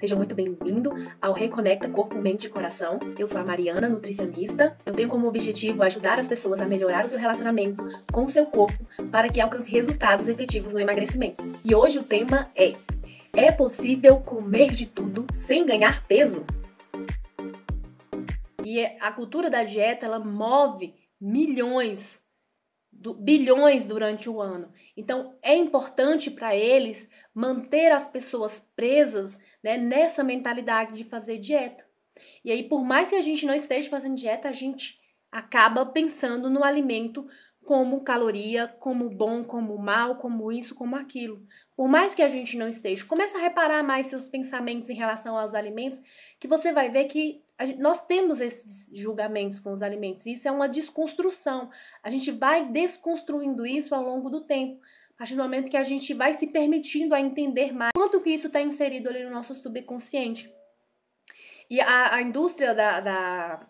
Seja muito bem-vindo ao Reconecta Corpo, Mente e Coração. Eu sou a Mariana, nutricionista. Eu tenho como objetivo ajudar as pessoas a melhorar o seu relacionamento com o seu corpo para que alcance resultados efetivos no emagrecimento. E hoje o tema é: É possível comer de tudo sem ganhar peso? E a cultura da dieta, ela move milhões do, bilhões durante o ano. Então, é importante para eles manter as pessoas presas né, nessa mentalidade de fazer dieta. E aí, por mais que a gente não esteja fazendo dieta, a gente acaba pensando no alimento como caloria, como bom, como mal, como isso, como aquilo. Por mais que a gente não esteja, começa a reparar mais seus pensamentos em relação aos alimentos, que você vai ver que gente, nós temos esses julgamentos com os alimentos, isso é uma desconstrução. A gente vai desconstruindo isso ao longo do tempo. A partir do momento que a gente vai se permitindo a entender mais quanto que isso está inserido ali no nosso subconsciente. E a, a indústria da, da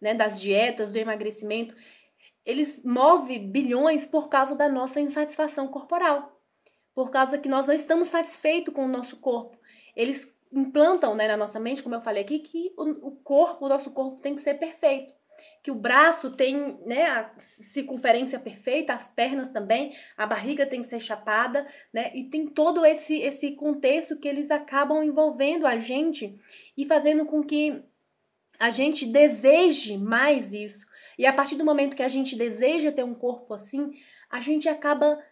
né, das dietas, do emagrecimento, eles move bilhões por causa da nossa insatisfação corporal. Por causa que nós não estamos satisfeitos com o nosso corpo. Eles implantam né, na nossa mente, como eu falei aqui, que o, o corpo, o nosso corpo tem que ser perfeito que o braço tem né, a circunferência perfeita, as pernas também, a barriga tem que ser chapada, né? E tem todo esse, esse contexto que eles acabam envolvendo a gente e fazendo com que a gente deseje mais isso. E a partir do momento que a gente deseja ter um corpo assim, a gente acaba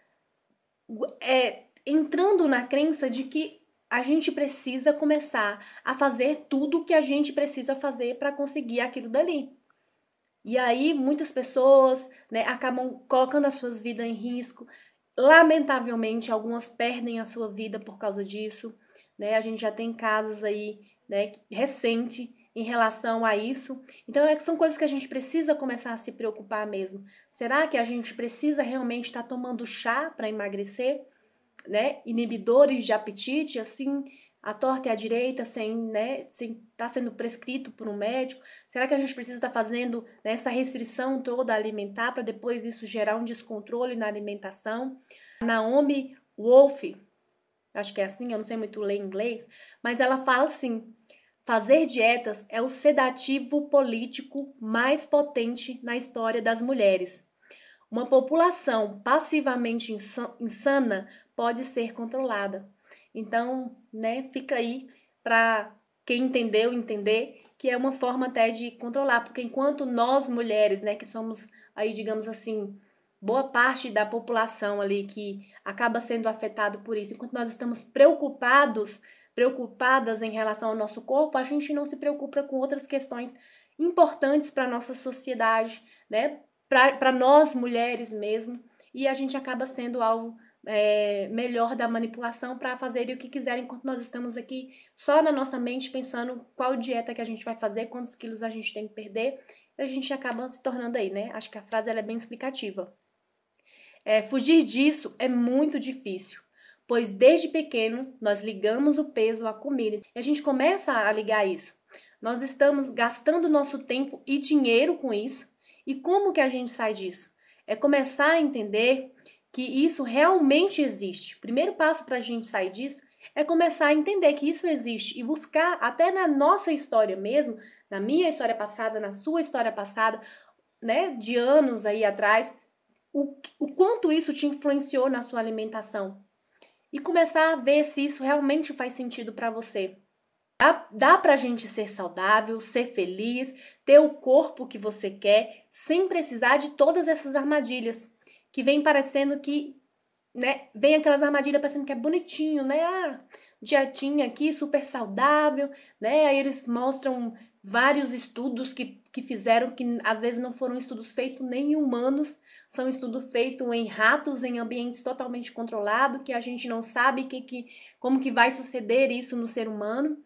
é, entrando na crença de que a gente precisa começar a fazer tudo o que a gente precisa fazer para conseguir aquilo dali. E aí muitas pessoas né, acabam colocando as suas vidas em risco. Lamentavelmente, algumas perdem a sua vida por causa disso. Né? A gente já tem casos aí né, recente em relação a isso. Então, é são coisas que a gente precisa começar a se preocupar mesmo. Será que a gente precisa realmente estar tá tomando chá para emagrecer? né, inibidores de apetite, assim, a torta e à direita, sem né, sem tá sendo prescrito por um médico? Será que a gente precisa estar tá fazendo né, essa restrição toda alimentar para depois isso gerar um descontrole na alimentação? Naomi Wolf, acho que é assim, eu não sei muito ler inglês, mas ela fala assim: fazer dietas é o sedativo político mais potente na história das mulheres. Uma população passivamente insana pode ser controlada. Então, né, fica aí para quem entendeu entender que é uma forma até de controlar, porque enquanto nós mulheres, né, que somos aí, digamos assim, boa parte da população ali que acaba sendo afetado por isso, enquanto nós estamos preocupados, preocupadas em relação ao nosso corpo, a gente não se preocupa com outras questões importantes para a nossa sociedade, né? para nós mulheres mesmo, e a gente acaba sendo algo é, melhor da manipulação para fazer o que quiserem enquanto nós estamos aqui só na nossa mente pensando qual dieta que a gente vai fazer, quantos quilos a gente tem que perder, a gente acaba se tornando aí, né? Acho que a frase ela é bem explicativa. É, fugir disso é muito difícil pois desde pequeno nós ligamos o peso à comida e a gente começa a ligar isso. Nós estamos gastando nosso tempo e dinheiro com isso, e como que a gente sai disso? É começar a entender que isso realmente existe. O primeiro passo para a gente sair disso é começar a entender que isso existe e buscar, até na nossa história mesmo, na minha história passada, na sua história passada, né, de anos aí atrás, o, o quanto isso te influenciou na sua alimentação. E começar a ver se isso realmente faz sentido para você. Dá, pra gente ser saudável, ser feliz, ter o corpo que você quer, sem precisar de todas essas armadilhas que vem parecendo que, né, vem aquelas armadilhas parecendo que é bonitinho, né? Ah, dietinha aqui, super saudável, né? Aí eles mostram vários estudos que, que fizeram, que às vezes não foram estudos feitos nem em humanos, são estudos feitos em ratos, em ambientes totalmente controlados, que a gente não sabe que, que, como que vai suceder isso no ser humano.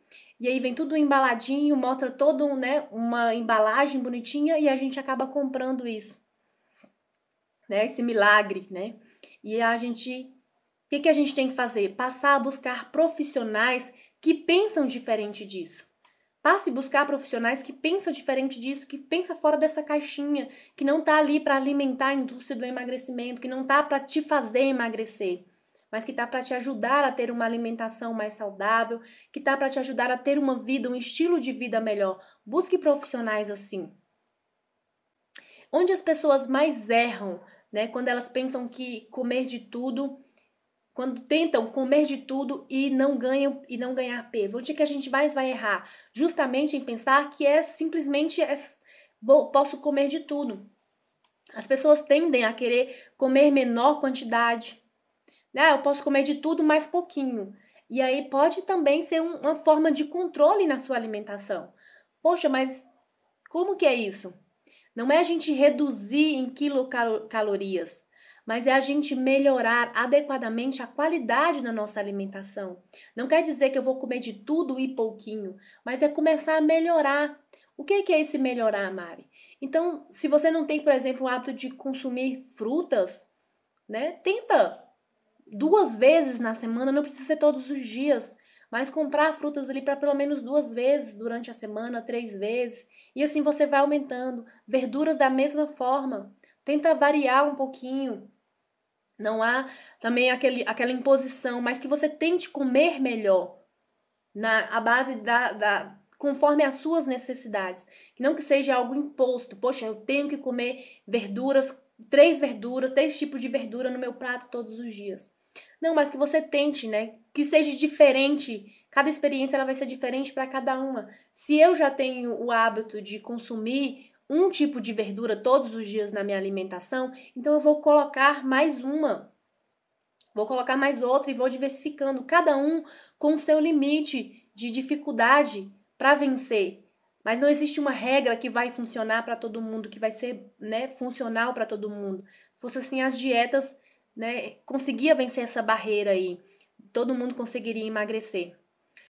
E aí vem tudo embaladinho, mostra todo, né, uma embalagem bonitinha e a gente acaba comprando isso. Né? Esse milagre, né? E a gente o que, que a gente tem que fazer? Passar a buscar profissionais que pensam diferente disso. Passe a buscar profissionais que pensam diferente disso, que pensa fora dessa caixinha, que não está ali para alimentar a indústria do emagrecimento, que não está para te fazer emagrecer mas que está para te ajudar a ter uma alimentação mais saudável, que está para te ajudar a ter uma vida, um estilo de vida melhor. Busque profissionais assim. Onde as pessoas mais erram, né? Quando elas pensam que comer de tudo quando tentam comer de tudo e não ganham e não ganhar peso. Onde é que a gente mais vai errar? Justamente em pensar que é simplesmente é, bom, posso comer de tudo. As pessoas tendem a querer comer menor quantidade, né? eu posso comer de tudo mais pouquinho. E aí pode também ser um, uma forma de controle na sua alimentação. Poxa, mas como que é isso? Não é a gente reduzir em quilocalorias, mas é a gente melhorar adequadamente a qualidade da nossa alimentação. Não quer dizer que eu vou comer de tudo e pouquinho, mas é começar a melhorar. O que é, é esse melhorar, Mari? Então, se você não tem, por exemplo, o hábito de consumir frutas, né? Tenta duas vezes na semana, não precisa ser todos os dias, mas comprar frutas ali para pelo menos duas vezes durante a semana, três vezes, e assim você vai aumentando. Verduras da mesma forma, tenta variar um pouquinho. Não há também aquele, aquela imposição, mas que você tente comer melhor na a base da, da conforme as suas necessidades, não que seja algo imposto. Poxa, eu tenho que comer verduras, três verduras, três tipos de verdura no meu prato todos os dias. Não, mas que você tente, né? Que seja diferente. Cada experiência ela vai ser diferente para cada uma. Se eu já tenho o hábito de consumir um tipo de verdura todos os dias na minha alimentação, então eu vou colocar mais uma. Vou colocar mais outra e vou diversificando, cada um com o seu limite de dificuldade para vencer. Mas não existe uma regra que vai funcionar para todo mundo, que vai ser né, funcional para todo mundo. Se fosse assim, as dietas né, conseguia vencer essa barreira aí. Todo mundo conseguiria emagrecer.